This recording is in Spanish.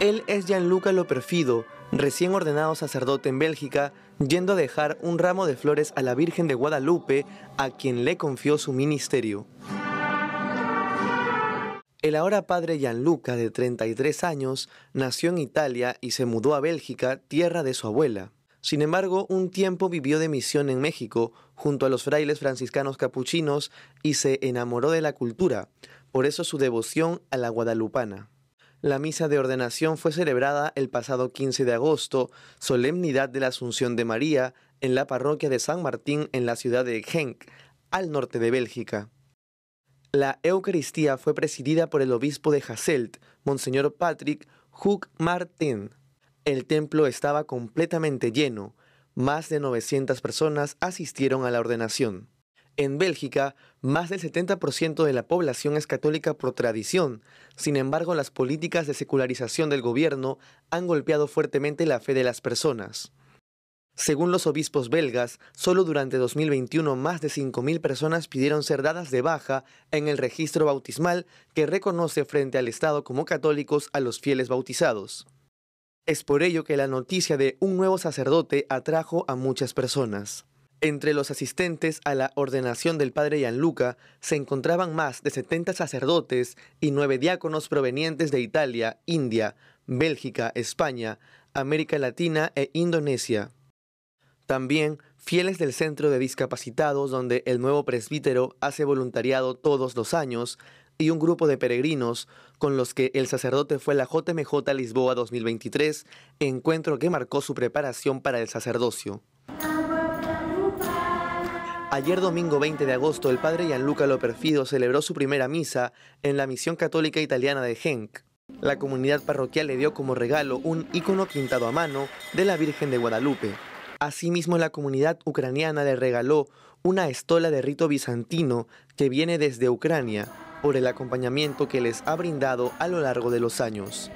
Él es Gianluca Lo Perfido, recién ordenado sacerdote en Bélgica, yendo a dejar un ramo de flores a la Virgen de Guadalupe, a quien le confió su ministerio. El ahora padre Gianluca, de 33 años, nació en Italia y se mudó a Bélgica, tierra de su abuela. Sin embargo, un tiempo vivió de misión en México, junto a los frailes franciscanos capuchinos, y se enamoró de la cultura, por eso su devoción a la guadalupana. La misa de ordenación fue celebrada el pasado 15 de agosto, solemnidad de la Asunción de María, en la parroquia de San Martín en la ciudad de Genk, al norte de Bélgica. La Eucaristía fue presidida por el obispo de Hasselt, Monseñor Patrick Hug Martin. El templo estaba completamente lleno. Más de 900 personas asistieron a la ordenación. En Bélgica, más del 70% de la población es católica por tradición. Sin embargo, las políticas de secularización del gobierno han golpeado fuertemente la fe de las personas. Según los obispos belgas, solo durante 2021 más de 5.000 personas pidieron ser dadas de baja en el registro bautismal que reconoce frente al Estado como católicos a los fieles bautizados. Es por ello que la noticia de un nuevo sacerdote atrajo a muchas personas. Entre los asistentes a la ordenación del padre Gianluca se encontraban más de 70 sacerdotes y nueve diáconos provenientes de Italia, India, Bélgica, España, América Latina e Indonesia. También fieles del Centro de Discapacitados donde el nuevo presbítero hace voluntariado todos los años y un grupo de peregrinos con los que el sacerdote fue la JMJ Lisboa 2023, encuentro que marcó su preparación para el sacerdocio. Ayer domingo 20 de agosto, el padre Gianluca Loperfido celebró su primera misa en la Misión Católica Italiana de Genk. La comunidad parroquial le dio como regalo un icono pintado a mano de la Virgen de Guadalupe. Asimismo, la comunidad ucraniana le regaló una estola de rito bizantino que viene desde Ucrania por el acompañamiento que les ha brindado a lo largo de los años.